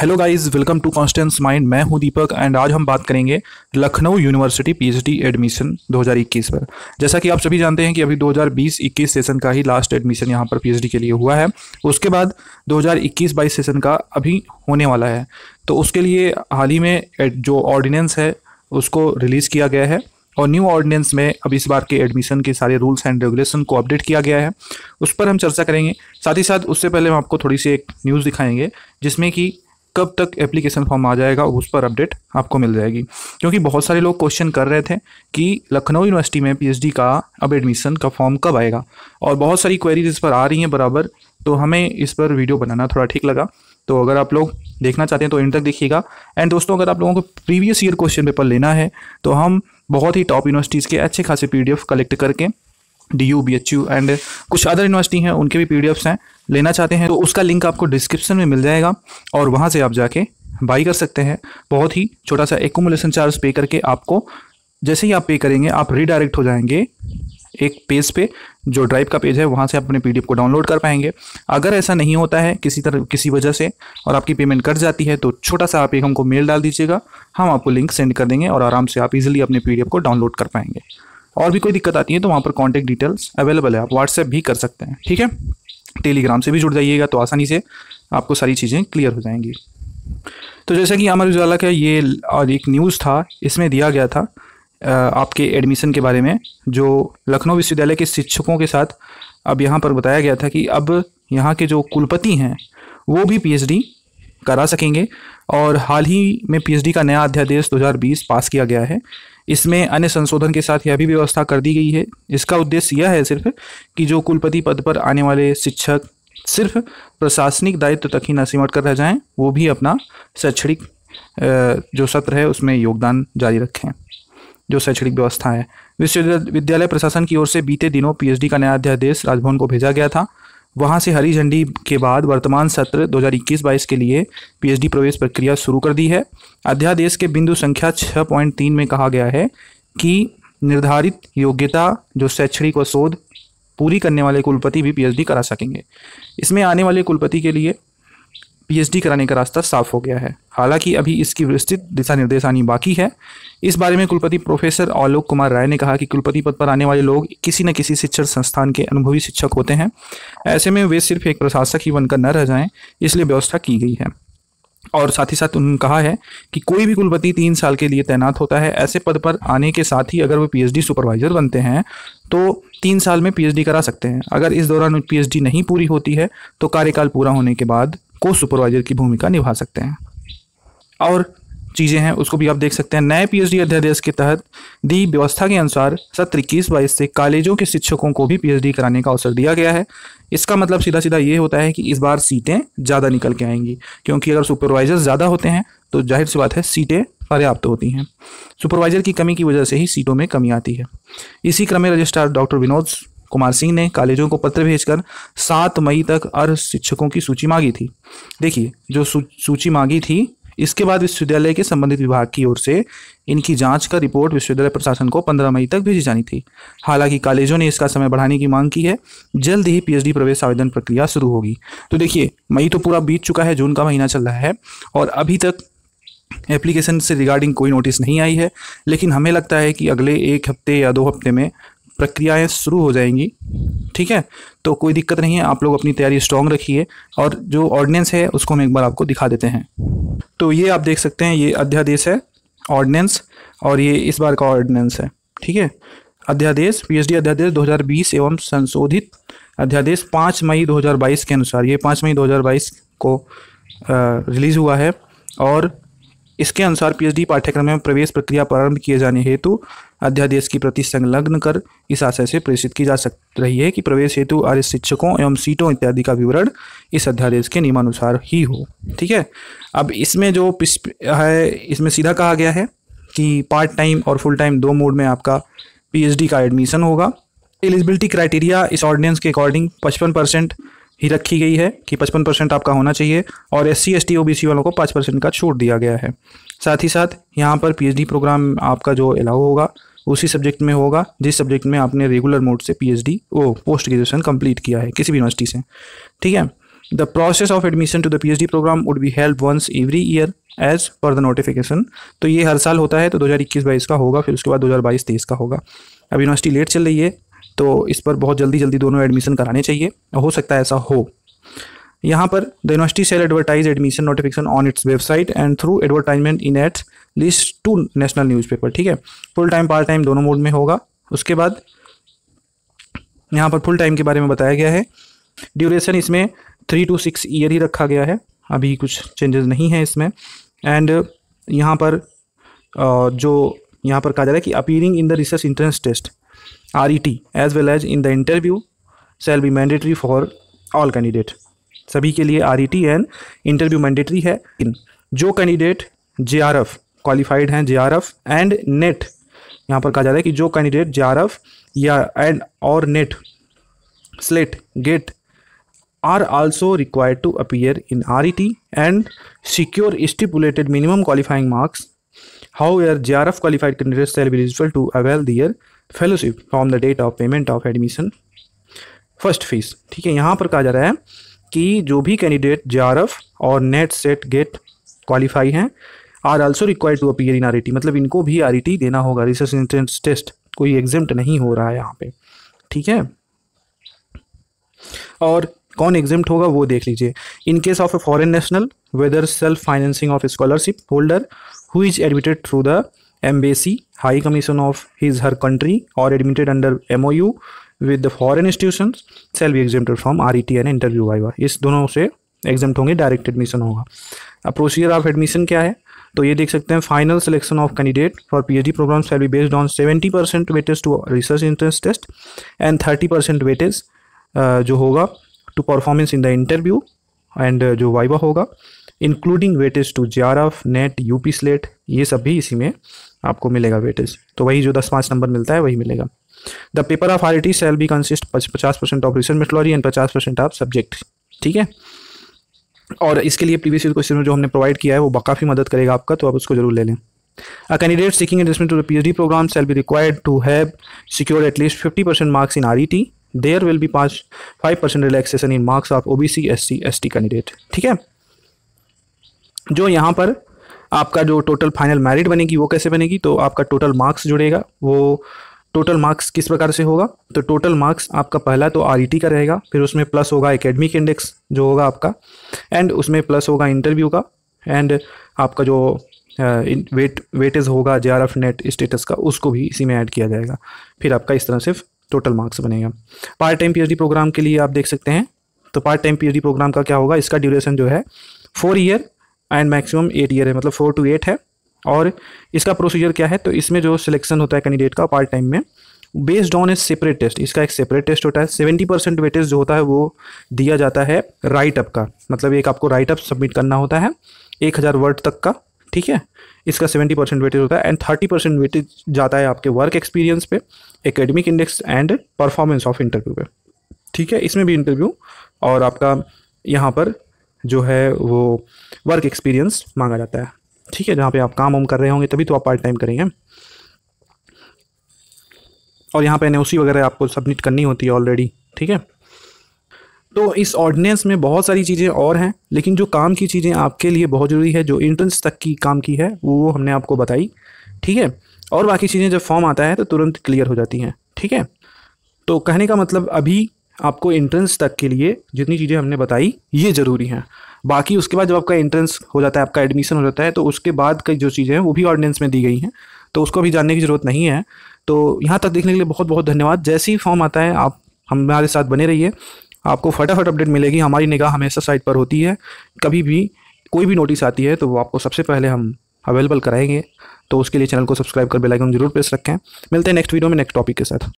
hello guys welcome to Constance mind मैं हूं दीपक and आज हम बात करेंगे लखनऊ यूनिवर्सिटी पीएचडी एडमिशन 2021 पर जैसा कि आप सभी जानते हैं कि अभी 2020-21 सेशन का ही लास्ट एडमिशन यहां पर पीएचडी के लिए हुआ है उसके बाद 2021-22 सेशन का अभी होने वाला है तो उसके लिए हाल ही में जो ऑर्डिनेंस है उसको रिलीज़ किया गया है और न्यू ऑर्डिनेंस में अब इस बार के एडमिशन के सारे रूल्स एंड रेगुलेशन को अपडेट किया गया है उस पर हम चर्चा करेंगे साथ ही साथ उससे पहले हम आपको थोड़ी सी एक न्यूज़ दिखाएंगे जिसमें कि कब तक एप्लीकेशन फॉर्म आ जाएगा उस पर अपडेट आपको मिल जाएगी क्योंकि बहुत सारे लोग क्वेश्चन कर रहे थे कि लखनऊ यूनिवर्सिटी में पीएचडी का अब एडमिशन का फॉर्म कब आएगा और बहुत सारी क्वेरीज इस पर आ रही हैं बराबर तो हमें इस पर वीडियो बनाना थोड़ा ठीक लगा तो अगर आप लोग देखना चाहते हैं तो इन तक देखिएगा एंड दोस्तों अगर आप लोगों को प्रीवियस ईयर क्वेश्चन पेपर लेना है तो हम बहुत ही टॉप यूनिवर्सिटीज़ के अच्छे खासे पी कलेक्ट करके D U B H U and कुछ अदर यूनिवर्सिटी हैं उनके भी पी हैं लेना चाहते हैं तो उसका लिंक आपको डिस्क्रिप्शन में मिल जाएगा और वहाँ से आप जाके बाई कर सकते हैं बहुत ही छोटा सा एकोमोलेशन चार्ज पे करके आपको जैसे ही आप पे करेंगे आप रिडायरेक्ट हो जाएंगे एक पेज पे जो ड्राइव का पेज है वहाँ से आप अपने पीडीएफ को डाउनलोड कर पाएंगे अगर ऐसा नहीं होता है किसी तरह किसी वजह से और आपकी पेमेंट कट जाती है तो छोटा सा आप एक हमको मेल डाल दीजिएगा हम आपको लिंक सेंड कर देंगे और आराम से आप इजीली अपने पीडीएफ को डाउनलोड कर पाएंगे और भी कोई दिक्कत आती है तो वहाँ पर कॉन्टैक्ट डिटेल्स अवेलेबल है आप व्हाट्सएप भी कर सकते हैं ठीक है टेलीग्राम से भी जुड़ जाइएगा तो आसानी से आपको सारी चीज़ें क्लियर हो जाएंगी तो जैसा कि अमर उजाला का ये और एक न्यूज़ था इसमें दिया गया था आपके एडमिशन के बारे में जो लखनऊ विश्वविद्यालय के शिक्षकों के साथ अब यहाँ पर बताया गया था कि अब यहाँ के जो कुलपति हैं वो भी पीएचडी करा सकेंगे और हाल ही में पीएचडी का नया अध्यादेश 2020 पास किया गया है इसमें अन्य संशोधन के साथ यह भी व्यवस्था कर दी गई है इसका उद्देश्य यह है सिर्फ कि जो कुलपति पद पर आने वाले शिक्षक सिर्फ प्रशासनिक दायित्व तो तक ही न सिमट कर रह जाएं वो भी अपना शैक्षणिक जो सत्र है उसमें योगदान जारी रखें जो शैक्षणिक व्यवस्था है विश्वविद्यालय प्रशासन की ओर से बीते दिनों पीएचडी का नया अध्यादेश राजभवन को भेजा गया था वहां से हरी झंडी के बाद वर्तमान सत्र 2021-22 के लिए पीएचडी प्रवेश प्रक्रिया शुरू कर दी है अध्यादेश के बिंदु संख्या 6.3 में कहा गया है कि निर्धारित योग्यता जो शैक्षणिक और शोध पूरी करने वाले कुलपति भी पीएचडी करा सकेंगे इसमें आने वाले कुलपति के लिए पीएचडी कराने का रास्ता साफ हो गया है हालांकि अभी इसकी विस्तृत दिशा निर्देश आनी बाकी है इस बारे में कुलपति प्रोफेसर आलोक कुमार राय ने कहा कि कुलपति पद पर आने वाले लोग किसी न किसी शिक्षण संस्थान के अनुभवी शिक्षक होते हैं ऐसे में वे सिर्फ एक प्रशासक ही बनकर न रह जाएं इसलिए व्यवस्था की गई है और साथ ही साथ उन्होंने कहा है कि कोई भी कुलपति तीन साल के लिए तैनात होता है ऐसे पद पर आने के साथ ही अगर वो पीएचडी सुपरवाइजर बनते हैं तो तीन साल में पीएचडी करा सकते हैं अगर इस दौरान पीएचडी नहीं पूरी होती है तो कार्यकाल पूरा होने के बाद को सुपरवाइजर की भूमिका निभा सकते हैं और चीज़ें हैं उसको भी आप देख सकते हैं नए पीएचडी अध्यादेश के तहत दी व्यवस्था के अनुसार सत्र इक्कीस बाईस से कॉलेजों के शिक्षकों को भी पीएचडी कराने का अवसर दिया गया है इसका मतलब सीधा सीधा ये होता है कि इस बार सीटें ज़्यादा निकल के आएंगी क्योंकि अगर सुपरवाइजर ज़्यादा होते हैं तो जाहिर सी बात है सीटें पर्याप्त होती हैं सुपरवाइजर की कमी की वजह से ही सीटों में कमी आती है इसी क्रम में रजिस्ट्रार डॉक्टर विनोद कुमार सिंह ने कॉलेजों को पत्र भेजकर सात मई तक अर्ध शिक्षकों की सूची मांगी थी देखिए जो सूची मांगी थी इसके बाद विश्वविद्यालय के संबंधित विभाग की ओर से इनकी जांच का रिपोर्ट विश्वविद्यालय प्रशासन को 15 मई तक भेजी जानी थी हालांकि कॉलेजों ने इसका समय बढ़ाने की मांग की है जल्द ही पीएचडी प्रवेश आवेदन प्रक्रिया शुरू होगी तो देखिए मई तो पूरा बीत चुका है जून का महीना चल रहा है और अभी तक एप्लीकेशन से रिगार्डिंग कोई नोटिस नहीं आई है लेकिन हमें लगता है कि अगले एक हफ्ते या दो हफ्ते में प्रक्रियाएं शुरू हो जाएंगी ठीक है तो कोई दिक्कत नहीं है आप लोग अपनी तैयारी स्ट्रांग रखिए और जो ऑर्डिनेंस है उसको हम एक बार आपको दिखा देते हैं तो ये आप देख सकते हैं ये अध्यादेश है ऑर्डिनेंस और ये इस बार का ऑर्डिनेंस है ठीक है अध्यादेश पीएचडी अध्यादेश 2020 एवं संशोधित अध्यादेश 5 मई 2022 के अनुसार ये 5 मई 2022 को रिलीज़ हुआ है और इसके अनुसार पीएचडी पाठ्यक्रम में प्रवेश प्रक्रिया प्रारंभ किए जाने हेतु अध्यादेश की प्रति संलग्न कर इस आशय से प्रेषित की जा सक रही है कि प्रवेश हेतु आर्य शिक्षकों एवं सीटों इत्यादि का विवरण इस अध्यादेश के नियमानुसार ही हो ठीक है अब इसमें जो है इसमें सीधा कहा गया है कि पार्ट टाइम और फुल टाइम दो मोड में आपका पीएचडी का एडमिशन होगा एलिजिबिलिटी क्राइटेरिया इस ऑर्डिनेंस के अकॉर्डिंग पचपन परसेंट ही रखी गई है कि 55 परसेंट आपका होना चाहिए और S C S T O B C वालों को 5 परसेंट का छूट दिया गया है साथ ही साथ यहाँ पर पीएचडी प्रोग्राम आपका जो अलाउ होगा उसी सब्जेक्ट में होगा जिस सब्जेक्ट में आपने रेगुलर मोड से पीएचडी ओ पोस्ट ग्रेजुएशन कंप्लीट किया है किसी भी यूनिवर्सिटी से ठीक है the process of admission to the P programme would be held once every year as per the notification तो ये हर साल होता है तो 2021 हज़ार का होगा फिर उसके बाद 2022 हज़ार का होगा अब यूनिवर्सिटी लेट चल रही है तो इस पर बहुत जल्दी जल्दी दोनों एडमिशन कराने चाहिए हो सकता है ऐसा हो यहाँ पर the university cell advertise admission notification on its website and through advertisement in at least two national newspaper ठीक है फुल टाइम पार्ट टाइम दोनों मोड में होगा उसके बाद यहाँ पर फुल टाइम के बारे में बताया गया है ड्यूरेशन इसमें थ्री टू सिक्स ईयर ही रखा गया है अभी कुछ चेंजेस नहीं है इसमें एंड यहाँ पर जो यहाँ पर कहा जा रहा है कि appearing in the research entrance test T as well as in the interview shall be mandatory for all candidate सभी के लिए R E T and interview mandatory है इन जो candidate J R F qualified हैं J R F and NET यहाँ पर कहा जा रहा है कि जो कैंडिडेट जे आर एफ या एंड और NET SLET GATE are also required to appear in R E T and secure stipulated minimum qualifying marks however J R F qualified candidate shall be required to avail their fellowship from the date of payment of admission first fees ठीक है यहाँ पर कहा जा रहा है कि जो भी कैंडिडेट जे और नेट सेट गेट क्वालिफाई हैं are also required to appear in R मतलब इनको भी आर e देना होगा रिसर्च इंट्रेंस टेस्ट कोई एग्जाम नहीं हो रहा है यहाँ पे ठीक है और कौन एग्जाम होगा वो देख लीजिए in case of a foreign national whether self financing of scholarship holder who is admitted through the embassy, High Commission of his her country or admitted under MOU with the foreign institutions shall be exempted from RET and interview आएगा इस दोनों से exempt होंगे direct admission होगा अब procedure of admission क्या है तो ये देख सकते हैं final selection of candidate for PhD programme shall be based on 70 percent weightage to research entrance test and 30 percent weightage जो होगा to performance in the interview and जो वाइवा होगा including weightage to J R F NET U P SLET ये सब भी इसी में आपको मिलेगा वेटेज तो वही जो दस पाँच नंबर मिलता है वही मिलेगा the paper of R T shall be consist पचास percent of research methodology and पचास परसेंट ऑफ सब्जेक्ट ठीक है और इसके लिए प्रीवियस क्वेश्चन जो हमने प्रोवाइड किया है वो काफ़ी मदद करेगा आपका तो आप उसको जरूर ले लें candidate to P H D A candidate required to have the at least fifty percent marks in R E T there will be pass five percent relaxation in marks of O B C S C S T candidate ठीक है जो यहाँ पर आपका जो total final merit बनेगी वो कैसे बनेगी तो आपका टोटल मार्क्स जुड़ेगा वो टोटल मार्क्स किस प्रकार से होगा तो टोटल मार्क्स आपका पहला तो आर e का रहेगा फिर उसमें प्लस होगा एकेडमिक इंडेक्स जो होगा आपका एंड उसमें प्लस होगा इंटरव्यू का एंड आपका जो वेट वेटेज होगा जे नेट स्टेटस का उसको भी इसी में ऐड किया जाएगा फिर आपका इस तरह से टोटल मार्क्स बनेगा पार्ट टाइम पी प्रोग्राम के लिए आप देख सकते हैं तो पार्ट टाइम पी प्रोग्राम का क्या होगा इसका ड्यूरेशन जो है four year and maximum eight year है मतलब फोर टू एट है और इसका प्रोसीजर क्या है तो इसमें जो सिलेक्शन होता है कैंडिडेट का पार्ट टाइम में based on a separate test इसका एक सेपरेट टेस्ट होता है सेवेंटी परसेंट वेटेज जो होता है वो दिया जाता है राइट अप का मतलब एक आपको राइट अप सबमिट करना होता है एक हज़ार वर्ड तक का ठीक है इसका सेवेंटी परसेंट वेटेज होता है एंड थर्टी परसेंट वेटेज जाता है आपके वर्क एक्सपीरियंस पे academic index and performance of interview पे ठीक है इसमें भी इंटरव्यू और आपका यहाँ पर जो है वो वर्क एक्सपीरियंस मांगा जाता है ठीक है जहाँ पे आप काम वम कर रहे होंगे तभी तो आप पार्ट टाइम करेंगे और यहाँ पे एन वगैरह आपको सबमिट करनी होती है ऑलरेडी ठीक है तो इस ऑर्डिनेंस में बहुत सारी चीज़ें और हैं लेकिन जो काम की चीज़ें आपके लिए बहुत ज़रूरी है जो इंट्रेंस तक की काम की है वो हमने आपको बताई ठीक है और बाकी चीज़ें जब फॉर्म आता है तो तुरंत क्लियर हो जाती हैं ठीक है तो कहने का मतलब अभी आपको इंट्रेंस तक के लिए जितनी चीज़ें हमने बताई ये ज़रूरी हैं बाकी उसके बाद जब आपका एंट्रेंस हो जाता है आपका एडमिशन हो जाता है तो उसके बाद कई जो चीज़ें हैं वो भी ऑर्डिनेंस में दी गई हैं तो उसको अभी जानने की ज़रूरत नहीं है तो यहाँ तक देखने के लिए बहुत बहुत धन्यवाद जैसे ही फॉर्म आता है आप हमारे साथ बने रहिए आपको फटाफट अपडेट मिलेगी हमारी निगाह हमेशा साइट पर होती है कभी भी कोई भी नोटिस आती है तो वो आपको सबसे पहले हम अवेलेबल कराएंगे तो उसके लिए चैनल को सब्सक्राइब कर बेल आइकन जरूर प्रेस रखें मिलते हैं नेक्स्ट वीडियो में नेक्स्ट टॉपिक के साथ